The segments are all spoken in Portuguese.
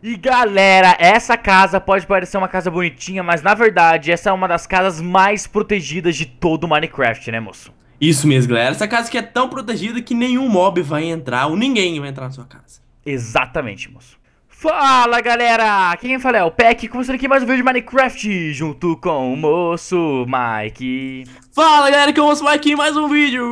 E galera, essa casa pode parecer uma casa bonitinha, mas na verdade essa é uma das casas mais protegidas de todo o Minecraft, né moço? Isso mesmo, galera. Essa casa que é tão protegida que nenhum mob vai entrar, ou ninguém vai entrar na sua casa. Exatamente, moço. Fala galera, quem fala é o Peck, começando aqui mais um vídeo de Minecraft, junto com o moço Mike. Fala galera, que é o moço Mike em mais um vídeo.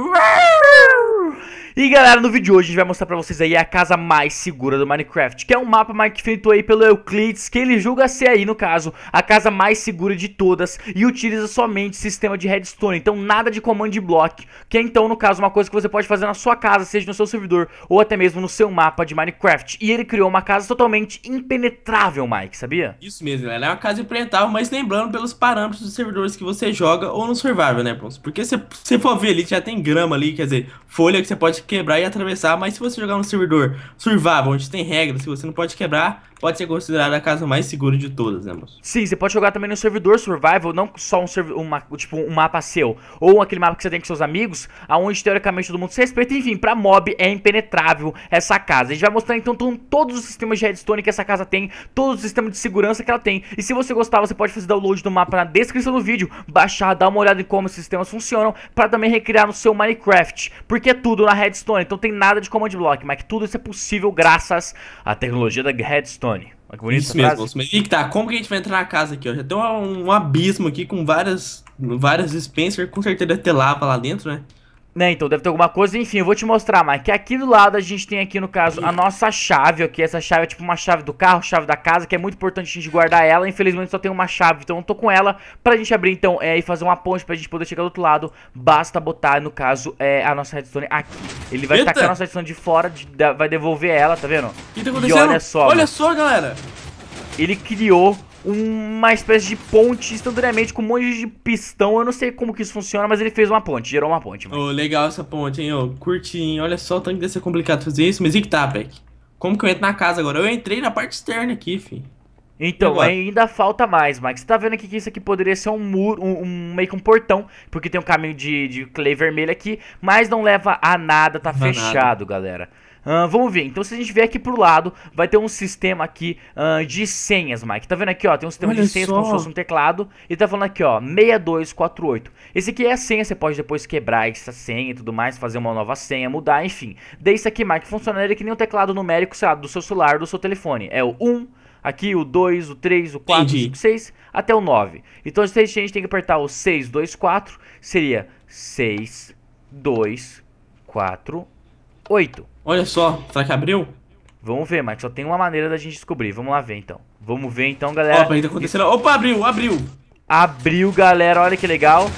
E galera, no vídeo de hoje a gente vai mostrar pra vocês aí a casa mais segura do Minecraft, que é um mapa mais feito aí pelo Euclides, que ele julga ser aí, no caso, a casa mais segura de todas e utiliza somente sistema de redstone, então nada de command block, que é então, no caso, uma coisa que você pode fazer na sua casa, seja no seu servidor ou até mesmo no seu mapa de Minecraft. E ele criou uma casa totalmente impenetrável, Mike, sabia? Isso mesmo, ela é uma casa impenetrável, mas lembrando pelos parâmetros dos servidores que você joga ou no survival, né, Pons? Porque se você for ver ali, já tem grama ali, quer dizer, folha que você pode quebrar e atravessar, mas se você jogar no servidor survival, onde tem regras, se você não pode quebrar, pode ser considerada a casa mais segura de todas, né, moço? Sim, você pode jogar também no servidor survival, não só um, serv... uma, tipo, um mapa seu, ou aquele mapa que você tem com seus amigos, aonde teoricamente todo mundo se respeita, enfim, pra mob é impenetrável essa casa. A gente vai mostrar então todos os sistemas de redstone que essa casa tem, todos os sistemas de segurança que ela tem, e se você gostar, você pode fazer download do mapa na descrição do vídeo, baixar, dar uma olhada em como esses sistemas funcionam, pra também recriar no seu Minecraft, porque é tudo na redstone, então tem nada de command block, mas tudo isso é possível graças à tecnologia da redstone. Tony. Olha que bonito. Isso mesmo. Frase. E tá, como que a gente vai entrar na casa aqui? Ó? Já tem um, um abismo aqui com várias, várias Spencer, com certeza tem lava lá dentro, né? Né, então deve ter alguma coisa. Enfim, eu vou te mostrar, Mike. Que aqui do lado a gente tem aqui, no caso, a nossa chave aqui. Essa chave é tipo uma chave do carro, chave da casa, que é muito importante a gente guardar ela. Infelizmente só tem uma chave, então eu tô com ela pra gente abrir, então, é, e fazer uma ponte pra gente poder chegar do outro lado. Basta botar, no caso, é, a nossa redstone aqui. Ele vai Eita. tacar a nossa redstone de fora, de, vai devolver ela, tá vendo? O que tá acontecendo? E olha só, olha só, galera ele criou uma espécie de ponte instantaneamente com um monte de pistão. Eu não sei como que isso funciona, mas ele fez uma ponte, gerou uma ponte. Mano. Oh, legal essa ponte, hein? Oh, curti, Olha só, tanto deve ser complicado fazer isso, mas e que tá, Peck? Como que eu entro na casa agora? Eu entrei na parte externa aqui, fi. Então, ainda falta mais, Mike. Você tá vendo aqui que isso aqui poderia ser um muro, um, um, meio que um portão, porque tem um caminho de, de clay vermelho aqui, mas não leva a nada, tá não fechado, nada. galera. Uh, vamos ver. Então, se a gente vier aqui pro lado, vai ter um sistema aqui uh, de senhas, Mike. Tá vendo aqui, ó? Tem um sistema Olha de senhas só. como se fosse um teclado. E tá falando aqui, ó, 6248. Esse aqui é a senha, você pode depois quebrar essa senha e tudo mais, fazer uma nova senha, mudar, enfim. Daí isso aqui, Mike, ele é que nem um teclado numérico, sei lá, do seu celular, do seu telefone. É o 1, aqui o 2, o 3, o 4, Entendi. o 5, 6, até o 9. Então, a gente tem que apertar o 6, 2, 4, seria 6, 2, 4, 8. Olha só, será que abriu? Vamos ver, mas só tem uma maneira da gente descobrir. Vamos lá ver então. Vamos ver então, galera. Opa, ainda aconteceu? Opa, abriu, abriu. Abriu, galera. Olha que legal.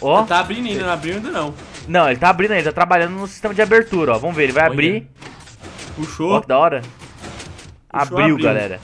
Ó. Ele tá abrindo ainda, não abriu ainda não. Não, ele tá abrindo ainda, ele tá trabalhando no sistema de abertura, ó. Vamos ver, ele vai Olha. abrir. Puxou. Ó, que da hora. Puxou, abriu, abriu, galera.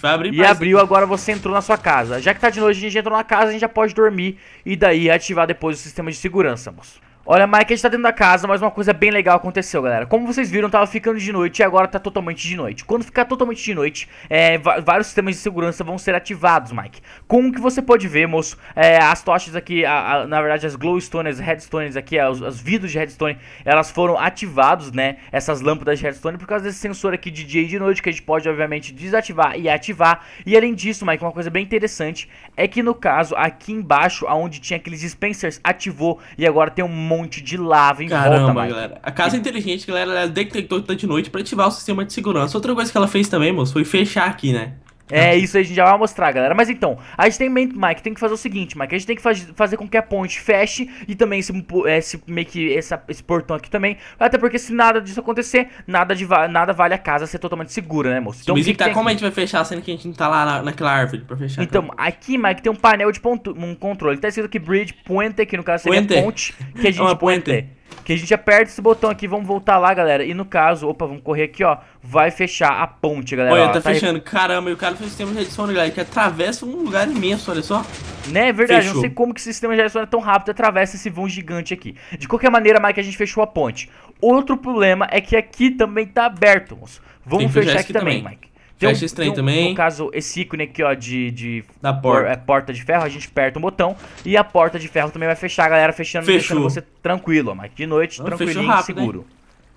Vai abrir e abriu, aqui. agora você entrou na sua casa. Já que tá de noite, a gente entrou na casa, a gente já pode dormir e daí ativar depois o sistema de segurança, moço. Olha, Mike, a gente tá dentro da casa, mas uma coisa bem legal aconteceu, galera. Como vocês viram, tava ficando de noite e agora tá totalmente de noite. Quando ficar totalmente de noite, é, vários sistemas de segurança vão ser ativados, Mike. Como que você pode ver, moço, é, as tochas aqui, a, a, na verdade as glowstones, redstones aqui, é, os, os vidros de redstone, elas foram ativados, né? Essas lâmpadas de redstone por causa desse sensor aqui de dia e de noite, que a gente pode, obviamente, desativar e ativar. E além disso, Mike, uma coisa bem interessante é que, no caso, aqui embaixo, aonde tinha aqueles dispensers, ativou e agora tem um monte de lava em Caramba, volta, Mike. galera. A casa é inteligente, galera, ela é detectou de noite para ativar o sistema de segurança. Outra coisa que ela fez também, moço, foi fechar aqui, né? É, isso aí a gente já vai mostrar, galera. Mas então, a gente tem, Mike, tem que fazer o seguinte, Mike. A gente tem que faz, fazer com que a ponte feche e também esse, esse, meio que essa, esse portão aqui também. Até porque se nada disso acontecer, nada, de, nada vale a casa ser totalmente segura, né, moço? Então, Mas que tá, que como aqui? a gente vai fechar sendo que a gente não tá lá na, naquela árvore pra fechar? Então, aqui, Mike, tem um painel de ponto, um controle. Tá escrito aqui Bridge Puente, que no caso seria puente. ponte. Que a é gente... É uma puente. puente. Que a gente aperta esse botão aqui, vamos voltar lá, galera. E no caso, opa, vamos correr aqui, ó. Vai fechar a ponte, galera. Olha, ó, tá, tá fechando. Caramba, e o cara fez o sistema de redição, galera, que atravessa um lugar imenso, olha só. Né, é verdade. Fechou. Não sei como que esse sistema de redição é tão rápido, atravessa esse vão gigante aqui. De qualquer maneira, Mike, a gente fechou a ponte. Outro problema é que aqui também tá aberto, moço. Vamos fechar, aqui, aqui também, também, Mike. Tem um, trem estranho tem um, também. No caso, esse ícone aqui, ó, de. de da porta. Por, é, porta de ferro, a gente aperta um botão e a porta de ferro também vai fechar, galera, fechando, fechando você tranquilo, ó. Mas de noite, Não, tranquilinho rápido, né? seguro. Né?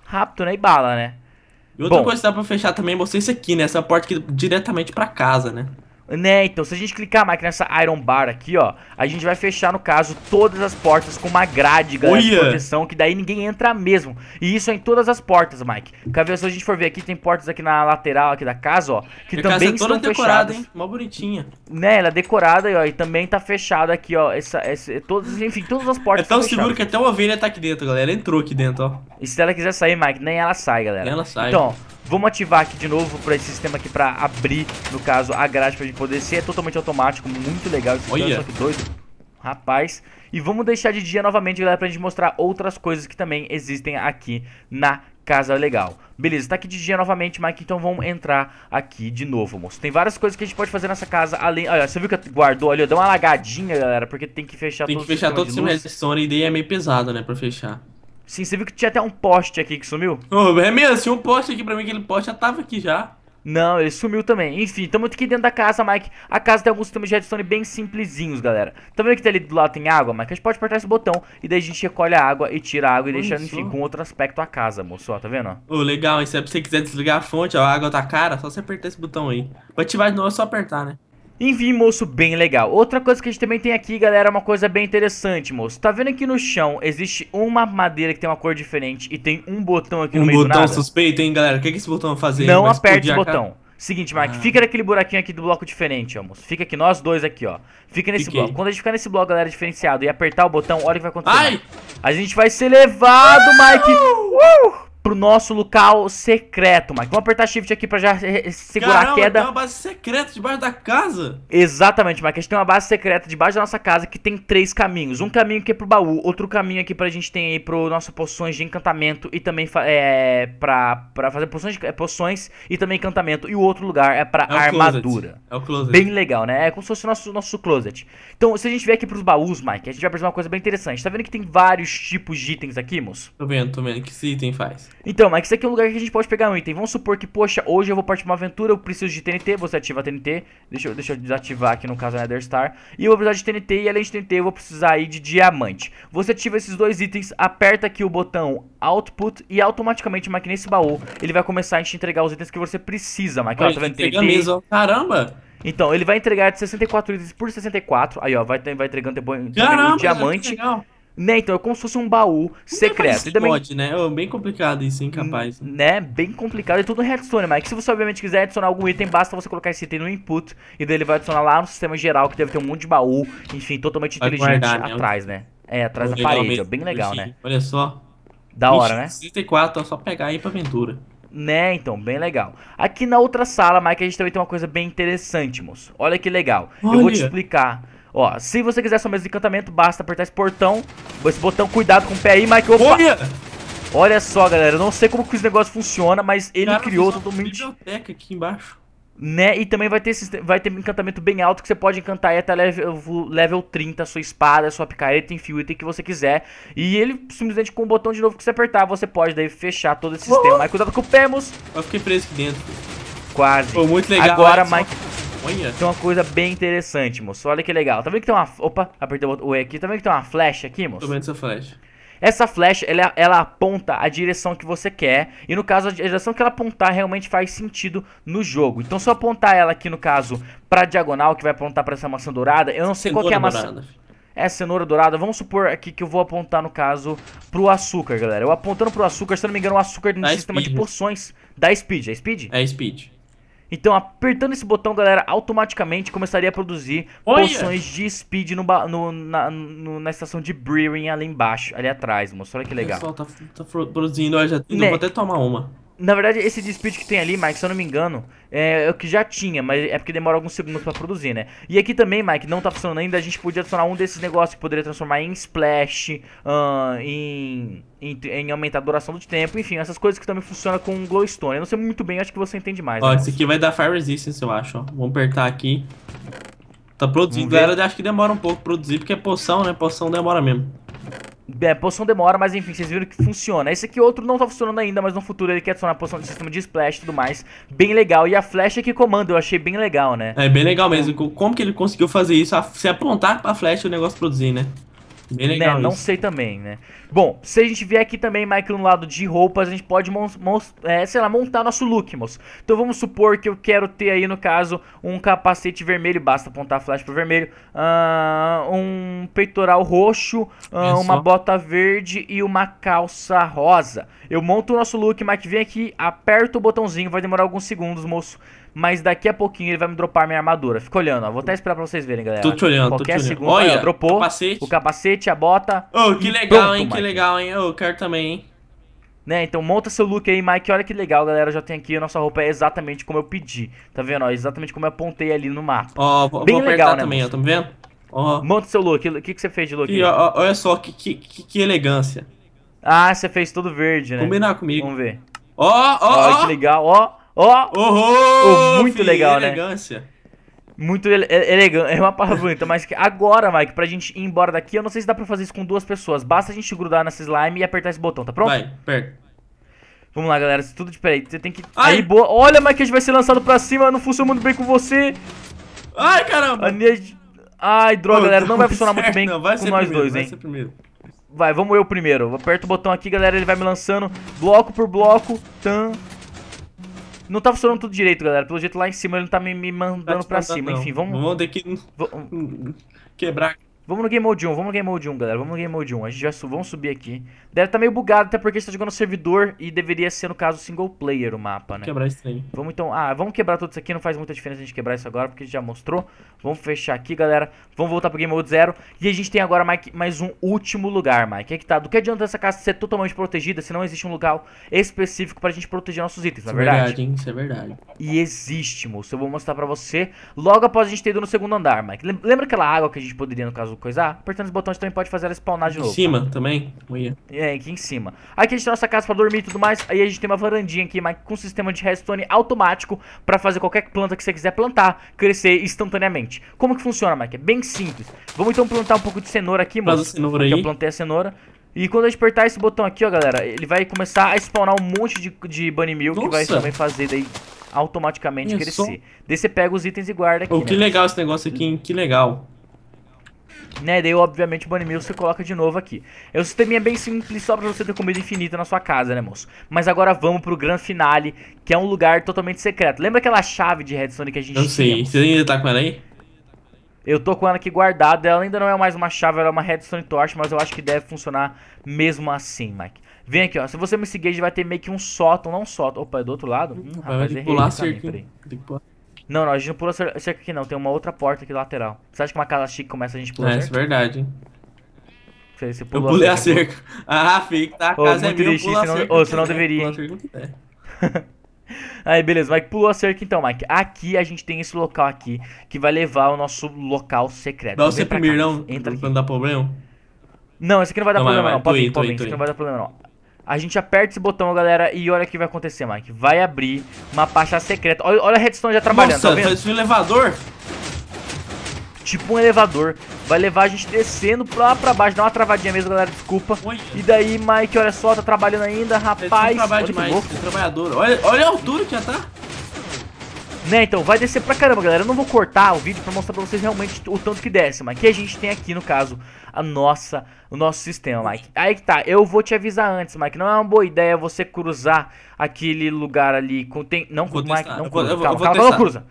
Rápido, né? E bala, né? E outra Bom, coisa que dá pra fechar também você isso aqui, né? Essa porta aqui diretamente pra casa, né? Né, então se a gente clicar Mike nessa Iron Bar aqui, ó A gente vai fechar, no caso, todas as portas com uma grade, galera, de proteção Que daí ninguém entra mesmo E isso é em todas as portas, Mike Quer ver, se a gente for ver aqui, tem portas aqui na lateral aqui da casa, ó Que Minha também é estão decorada, fechadas. hein, mó bonitinha Né, ela é decorada, ó, e também tá fechada aqui, ó essa, essa, é todas, Enfim, todas as portas É tão seguro que até uma ovelha tá aqui dentro, galera Entrou aqui dentro, ó E se ela quiser sair, Mike, nem ela sai, galera Nem ela sai Então, ó, Vamos ativar aqui de novo para esse sistema aqui para abrir, no caso, a grade pra gente poder ser. É totalmente automático, muito legal esse Olha. só que doido. Rapaz. E vamos deixar de dia novamente, galera, pra gente mostrar outras coisas que também existem aqui na casa legal. Beleza, tá aqui de dia novamente, Mike, então vamos entrar aqui de novo, moço. Tem várias coisas que a gente pode fazer nessa casa, além... Olha, você viu que guardou ali, ó, uma lagadinha, galera, porque tem que fechar tem que fechar todo o sistemas de luz. e daí é meio pesado, né, pra fechar. Sim, você viu que tinha até um poste aqui que sumiu? Oh, é mesmo, tinha um poste aqui pra mim, aquele poste já tava aqui já. Não, ele sumiu também. Enfim, estamos aqui dentro da casa, Mike. A casa tem alguns sistemas de redstone bem simplesinhos, galera. Tá vendo que tá ali do lado tem água, Mike? A gente pode apertar esse botão e daí a gente recolhe a água e tira a água e deixa deixa, enfim, com outro aspecto a casa, moço. Ó, tá vendo? Ô, oh, legal, hein? Se você quiser desligar a fonte, ó, a água tá cara, só você apertar esse botão aí. Pra ativar de novo é só apertar, né? Enfim, moço, bem legal. Outra coisa que a gente também tem aqui, galera, é uma coisa bem interessante, moço. Tá vendo aqui no chão, existe uma madeira que tem uma cor diferente e tem um botão aqui um no meio do nada? Um botão suspeito, hein, galera? O que, é que esse botão vai fazer? Não aperte o botão. Seguinte, Mark, ah. fica naquele buraquinho aqui do bloco diferente, moço. Fica aqui, nós dois aqui, ó. Fica nesse Fiquei. bloco. Quando a gente ficar nesse bloco, galera, diferenciado, e apertar o botão, olha o que vai acontecer. Ai! Mike. A gente vai ser levado, uh! Mike. Uh! pro nosso local secreto, Mike. Vamos apertar shift aqui pra já eh, eh, segurar Caramba, a queda. tem uma base secreta debaixo da casa? Exatamente, Mike. A gente tem uma base secreta debaixo da nossa casa que tem três caminhos. Um caminho que é pro baú, outro caminho aqui pra gente tem aí pro nossas poções de encantamento e também é, pra, pra fazer poções, de, poções e também encantamento. E o outro lugar é pra é armadura. É o closet. Bem legal, né? É como se fosse o nosso, nosso closet. Então, se a gente vier aqui pros baús, Mike, a gente vai perceber uma coisa bem interessante. Tá vendo que tem vários tipos de itens aqui, moço? Tô vendo, tô vendo. O que esse item faz? Então, mas isso aqui é um lugar que a gente pode pegar um item. Vamos supor que, poxa, hoje eu vou partir uma aventura, eu preciso de TNT, você ativa a TNT. Deixa eu, deixa eu desativar aqui, no caso, a Nether Star. E eu vou precisar de TNT, e além de TNT, eu vou precisar aí de diamante. Você ativa esses dois itens, aperta aqui o botão Output, e automaticamente, Mike, nesse baú, ele vai começar a te entregar os itens que você precisa, Mike. Olha, tá vendo TNT? Mesmo. Caramba! Então, ele vai entregar de 64 itens por 64. Aí, ó, vai, vai entregando depois Caramba, o diamante. Né, então é como se fosse um baú secreto. Também... Pode, né? Oh, bem complicado isso, incapaz. capaz. Né, bem complicado. É tudo em redstone, Mike. Se você obviamente quiser adicionar algum item, basta você colocar esse item no input. E daí ele vai adicionar lá no sistema geral, que deve ter um monte de baú. Enfim, totalmente vai inteligente guardar, né? atrás, né? É, atrás Pô, da parede. ó, bem legal, né? Olha só. Da hora, né? 64, é só pegar aí pra aventura. Né, então, bem legal. Aqui na outra sala, Mike, a gente também tem uma coisa bem interessante, moço. Olha que legal. Olha. Eu vou te explicar Ó, se você quiser sua mesa de encantamento, basta apertar esse portão, esse botão, cuidado com o pé aí, Mike. Opa! Olha, Olha só, galera, eu não sei como que esse negócio funciona, mas ele Cara, criou totalmente... biblioteca aqui embaixo. Né, e também vai ter, vai ter encantamento bem alto que você pode encantar aí até level, level 30, sua espada, sua picareta, enfim, o item que você quiser. E ele, simplesmente com o botão de novo que você apertar, você pode daí fechar todo esse oh. sistema. Mas cuidado com o Pemos. Eu fiquei preso aqui dentro. Quase. Foi muito legal. Agora, Mike... Olha. Tem uma coisa bem interessante, moço. Olha que legal. Tá vendo que tem uma... Opa, apertei o E aqui. Tá vendo que tem uma flecha aqui, moço? Tô vendo essa flecha. Essa flecha, ela, ela, aponta a direção que você quer. E no caso, a direção que ela apontar realmente faz sentido no jogo. Então, se eu apontar ela aqui, no caso, pra diagonal, que vai apontar pra essa maçã dourada, eu não sei cenoura qual é a maçã. Dourada. É, cenoura dourada. Vamos supor aqui que eu vou apontar, no caso, pro açúcar, galera. Eu apontando pro açúcar, se eu não me engano, o açúcar no sistema speed. de porções. Da speed, é speed? É speed. Então, apertando esse botão, galera, automaticamente começaria a produzir Olha. poções de speed no, no, na, no, na, estação de brewing ali embaixo, ali atrás, moço. Olha que legal. O pessoal tá, tá produzindo, ó, já, né? vou até tomar uma. Na verdade, esse dispute que tem ali, Mike, se eu não me engano, é, é o que já tinha, mas é porque demora alguns segundos para produzir, né? E aqui também, Mike, não tá funcionando ainda, a gente podia adicionar um desses negócios que poderia transformar em splash, uh, em, em, em, aumentar a duração do tempo, enfim, essas coisas que também funcionam com glowstone. Eu não sei muito bem, acho que você entende mais. Ó, né? esse aqui vai dar fire resistance, eu acho, ó. Vamos apertar aqui. Tá produzindo, galera, acho que demora um pouco produzir, porque é poção, né? Poção demora mesmo. É, poção demora, mas enfim, vocês viram que funciona. Esse aqui outro não tá funcionando ainda, mas no futuro ele quer adicionar poção de sistema de splash e tudo mais. Bem legal. E a flecha que comanda, eu achei bem legal, né? É, bem legal mesmo. Como que ele conseguiu fazer isso? Se apontar pra flecha o negócio produzir, né? Bem né, legal né? Não sei também, né? Bom, se a gente vier aqui também, Michael, no lado de roupas, a gente pode é, sei lá, montar nosso look, moço. Então vamos supor que eu quero ter aí, no caso, um capacete vermelho, basta apontar a flash pro vermelho, uh, um peitoral roxo, uh, uma bota verde e uma calça rosa. Eu monto o nosso look, Mike, vem aqui, aperta o botãozinho, vai demorar alguns segundos, moço mas daqui a pouquinho ele vai me dropar minha armadura. Fica olhando, ó. Vou até esperar pra vocês verem, galera. Tô te olhando, Qualquer tô te segundo, Olha, dropou capacete. o capacete, a bota. Oh, que legal, pronto, hein, Mike. que legal, hein. Eu quero também, hein. Né, então monta seu look aí, Mike. Olha que legal, galera. Já tem aqui a nossa roupa é exatamente como eu pedi. Tá vendo? Ó, exatamente como eu apontei ali no mapa. Ó, oh, Bem vou legal, né, também, ó, tá vendo? Ó. Oh. Monta seu look. O que, que você fez de look? E, ó, olha só, que, que, que elegância. Ah, você fez tudo verde, né? Combinar comigo. Vamos ver. Ó, ó, ó. que legal, ó. Ó! Oh, oh, muito filho, legal, né? Muito ele é, elegante, é uma palavra mas agora, Mike, pra gente ir embora daqui, eu não sei se dá pra fazer isso com duas pessoas. Basta a gente grudar nessa slime e apertar esse botão, tá pronto? Vai, aperta. Vamos lá, galera, tudo de peraí, você tem que... Ai. Aí, boa. Olha, Mike, a gente vai ser lançado pra cima, não funciona muito bem com você. Ai, caramba. Ai, droga, Pô, galera, não vai funcionar certo. muito bem não, com nós primeiro, dois, vai hein. Vai ser primeiro. Vai, vamos eu primeiro. Aperto o botão aqui, galera, ele vai me lançando bloco por bloco. Tan, não tá funcionando tudo direito, galera. Pelo jeito lá em cima ele não tá me, me mandando tá pra cima. Não. Enfim, vamos. Vamos ter que quebrar Vamos no Game Mode 1, vamos no Game Mode 1, galera. Vamos no Game Mode 1. A gente já su vamos subir aqui. Deve estar tá meio bugado, até porque a gente tá jogando servidor e deveria ser, no caso, single player o mapa, né? Quebrar isso aí. Vamos então... Ah, vamos quebrar tudo isso aqui. Não faz muita diferença a gente quebrar isso agora, porque a gente já mostrou. Vamos fechar aqui, galera. Vamos voltar pro Game Mode 0. E a gente tem agora, Mike, mais um último lugar, Mike. É que tá... Do que adianta essa casa ser totalmente protegida se não existe um lugar específico pra gente proteger nossos itens, não é, é verdade? verdade hein? Isso é verdade. E existe, moço. Eu vou mostrar pra você logo após a gente ter ido no segundo andar, Mike. Lembra aquela água que a gente poderia, no caso, coisar, ah, apertando os botões também pode fazer ela spawnar de novo. Em cima também? É, aqui em cima. Aqui a gente tem nossa casa pra dormir e tudo mais. Aí a gente tem uma varandinha aqui, mas com um sistema de redstone automático pra fazer qualquer planta que você quiser plantar crescer instantaneamente. Como que funciona, Mike? É bem simples. Vamos então plantar um pouco de cenoura aqui, mano. Faz a cenoura aí. Eu plantei a cenoura. E quando a gente apertar esse botão aqui, ó, galera, ele vai começar a spawnar um monte de, de bunny Milk que vai também fazer daí automaticamente crescer. Daí você pega os itens e guarda aqui. Oh, que né? legal esse negócio aqui, hein? Que legal. Né? Daí, obviamente, o banimil você coloca de novo aqui. É um sisteminha bem simples, só pra você ter comida infinita na sua casa, né, moço? Mas agora vamos pro Grand Finale, que é um lugar totalmente secreto. Lembra aquela chave de redstone que a gente Não sei, você ainda tá com ela aí? Eu tô com ela aqui guardada, ela ainda não é mais uma chave, ela é uma redstone torch, mas eu acho que deve funcionar mesmo assim, Mike. Vem aqui, ó, se você me seguir, a gente vai ter meio que um sótão, não um sótão. Opa, é do outro lado? Hum, rapaz, errei pular cerca. Tem que pular. Não, não, a gente não a cerca aqui não, tem uma outra porta aqui lateral. Você acha que uma casa chique começa a gente pular? É, cerca? isso é verdade, hein? Você, você pulou eu pulei a cerca. cerca. Ah, fica, tá, a oh, casa é triste, minha, eu pulo você não, deveria, hein? Aí, beleza, Mike pulou a cerca então, Mike. Aqui a gente tem esse local aqui que vai levar ao nosso local secreto. Dá você primeiro, não? Entra aqui. Pra não dar problema? Não, esse aqui não vai dar não, problema, vai, vai. não. Pode ir, pode ir. Esse aqui não vai dar problema, não. A gente aperta esse botão, galera, e olha o que vai acontecer, Mike. Vai abrir uma pasta secreta. Olha, olha a redstone já trabalhando, Nossa, tá vendo? Nossa, é um elevador? Tipo um elevador. Vai levar a gente descendo lá pra baixo. Dá uma travadinha mesmo, galera, desculpa. Olha. E daí, Mike, olha só, tá trabalhando ainda, é rapaz. trabalha olha demais, que louco. É trabalhador. Olha, olha a altura que já tá. Né, então vai descer pra caramba, galera. Eu não vou cortar o vídeo pra mostrar pra vocês realmente o tanto que desce, Mike. Que a gente tem aqui, no caso, a nossa, o nosso sistema, Mike. Aí que tá, eu vou te avisar antes, Mike. Não é uma boa ideia você cruzar aquele lugar ali com... Tem... Não, Mike, não cruza. calma, calma, não cruza.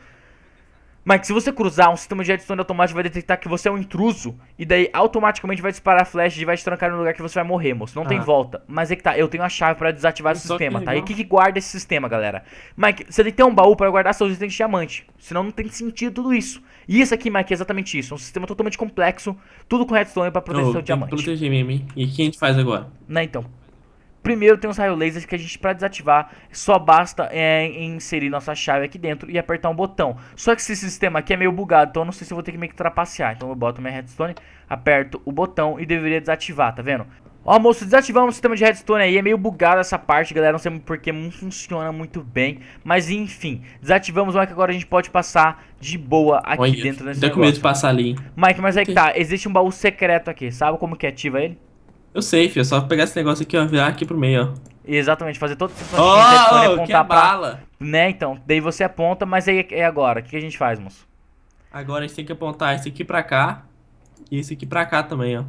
Mike, se você cruzar, um sistema de redstone automático vai detectar que você é um intruso. E daí automaticamente vai disparar flash e vai te trancar no lugar que você vai morrer, moço. Não ah. tem volta. Mas é que tá, eu tenho a chave para desativar o sistema, tá? E o que, que, guarda esse sistema, galera? Mike, você tem que ter um baú para guardar seus itens de diamante. Senão não tem sentido tudo isso. E isso aqui, Mike, é exatamente isso. É um sistema totalmente complexo, tudo com redstone para proteger oh, seu diamante. Proteger mesmo, hein? E o que a gente faz agora? Né, então. Primeiro tem os raios lasers que a gente, para desativar, só basta é, inserir nossa chave aqui dentro e apertar um botão. Só que esse sistema aqui é meio bugado, então eu não sei se eu vou ter que meio que trapacear. Então eu boto minha redstone, aperto o botão e deveria desativar, tá vendo? Ó, moço, desativamos o sistema de redstone aí, é meio bugado essa parte, galera, não sei porque não funciona muito bem, mas enfim, desativamos, Mike, agora a gente pode passar de boa aqui dentro desse negócio. Tô com medo de passar ali. Mike, mas aí que tá, existe um baú secreto aqui, sabe como que ativa ele? Eu sei, filho. É só pegar esse negócio aqui, ó. Virar aqui pro meio, ó. Exatamente, fazer todo esse oh, oh, que é pra... bala. Né, então. Daí você aponta, mas aí é agora. O que a gente faz, moço? Agora a gente tem que apontar esse aqui pra cá. E esse aqui pra cá também, ó.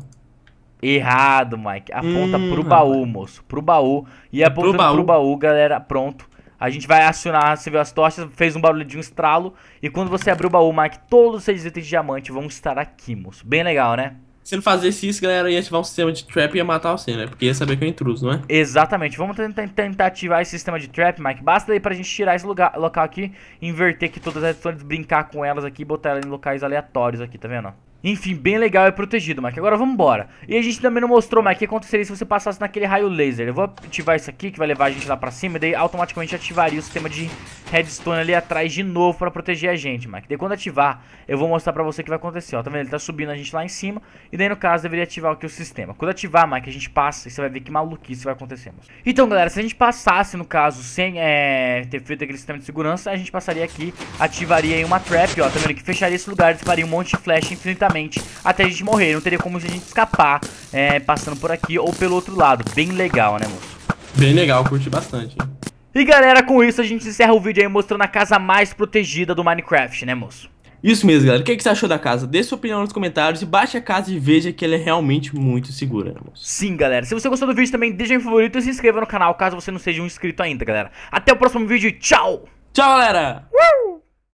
Errado, Mike. Aponta hum, pro baú, rapaz. moço. Pro baú. E aponta pro baú. pro baú, galera. Pronto. A gente vai acionar, você viu as tochas, fez um barulho de um estralo. E quando você abrir o baú, Mike, todos os seus itens de diamante vão estar aqui, moço. Bem legal, né? Se ele fazesse isso, galera, ia ativar um sistema de trap e ia matar você, né? Porque ia saber que é um intruso, não é? Exatamente. Vamos tentar, tentar ativar esse sistema de trap, Mike. Basta aí pra gente tirar esse lugar, local aqui, inverter aqui todas as edições, brincar com elas aqui e botar elas em locais aleatórios aqui, tá vendo? Enfim, bem legal e protegido, Mike. Agora vamos embora. E a gente também não mostrou, Mike, o que aconteceria se você passasse naquele raio laser. Eu vou ativar isso aqui, que vai levar a gente lá pra cima, e daí automaticamente ativaria o sistema de redstone ali atrás de novo pra proteger a gente, Mike. Daí quando ativar, eu vou mostrar pra você o que vai acontecer, ó. Tá vendo? Ele tá subindo a gente lá em cima, e daí no caso deveria ativar aqui o sistema. Quando ativar, Mike, a gente passa e você vai ver que maluquice vai acontecer, Então, galera, se a gente passasse, no caso, sem é, ter feito aquele sistema de segurança, a gente passaria aqui, ativaria aí uma trap, ó. Tá vendo? Que fecharia esse lugar, dispararia um monte de flash infinitamente até a gente morrer. Não teria como a gente escapar é, passando por aqui ou pelo outro lado. Bem legal, né, moço? Bem legal, curti bastante. E galera, com isso a gente encerra o vídeo aí mostrando a casa mais protegida do Minecraft, né, moço? Isso mesmo, galera. O que, você achou da casa? Deixe sua opinião nos comentários e baixe a casa e veja que ela é realmente muito segura, né, moço? Sim, galera. Se você gostou do vídeo também, deixa um favorito e se inscreva no canal caso você não seja um inscrito ainda, galera. Até o próximo vídeo. Tchau! Tchau, galera! Uh!